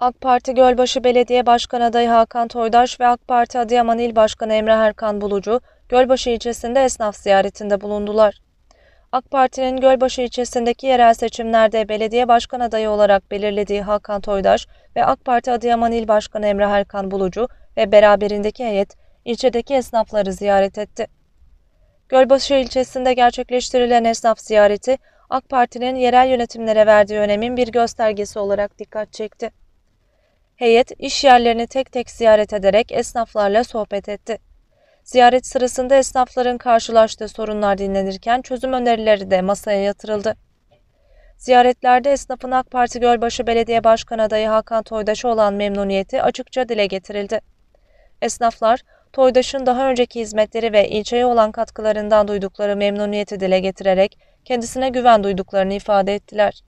AK Parti Gölbaşı Belediye Başkanı Adayı Hakan Toydaş ve AK Parti Adıyaman İl Başkanı Emre Erkan Bulucu, Gölbaşı ilçesinde esnaf ziyaretinde bulundular. AK Parti'nin Gölbaşı ilçesindeki yerel seçimlerde belediye başkan adayı olarak belirlediği Hakan Toydaş ve AK Parti Adıyaman İl Başkanı Emre Erkan Bulucu ve beraberindeki heyet ilçedeki esnafları ziyaret etti. Gölbaşı ilçesinde gerçekleştirilen esnaf ziyareti AK Parti'nin yerel yönetimlere verdiği önemin bir göstergesi olarak dikkat çekti. Heyet iş yerlerini tek tek ziyaret ederek esnaflarla sohbet etti. Ziyaret sırasında esnafların karşılaştığı sorunlar dinlenirken çözüm önerileri de masaya yatırıldı. Ziyaretlerde esnafın AK Parti Gölbaşı Belediye Başkanı adayı Hakan Toydaş'a olan memnuniyeti açıkça dile getirildi. Esnaflar, Toydaş'ın daha önceki hizmetleri ve ilçeye olan katkılarından duydukları memnuniyeti dile getirerek kendisine güven duyduklarını ifade ettiler.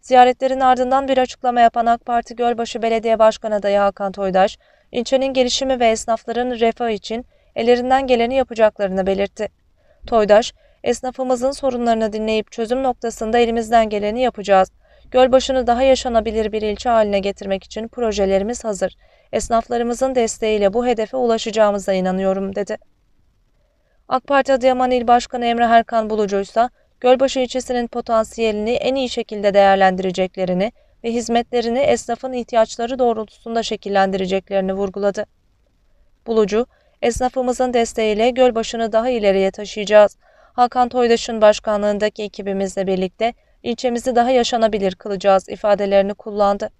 Ziyaretlerin ardından bir açıklama yapan AK Parti Gölbaşı Belediye Başkanı adayı Hakan Toydaş, ilçenin gelişimi ve esnafların refahı için ellerinden geleni yapacaklarını belirtti. Toydaş, esnafımızın sorunlarını dinleyip çözüm noktasında elimizden geleni yapacağız. Gölbaşı'nı daha yaşanabilir bir ilçe haline getirmek için projelerimiz hazır. Esnaflarımızın desteğiyle bu hedefe ulaşacağımıza inanıyorum dedi. AK Parti Adıyaman İl Başkanı Emre Herkan Bulucu ise Gölbaşı ilçesinin potansiyelini en iyi şekilde değerlendireceklerini ve hizmetlerini esnafın ihtiyaçları doğrultusunda şekillendireceklerini vurguladı. Bulucu, esnafımızın desteğiyle Gölbaşı'nı daha ileriye taşıyacağız. Hakan Toydaş'ın başkanlığındaki ekibimizle birlikte ilçemizi daha yaşanabilir kılacağız ifadelerini kullandı.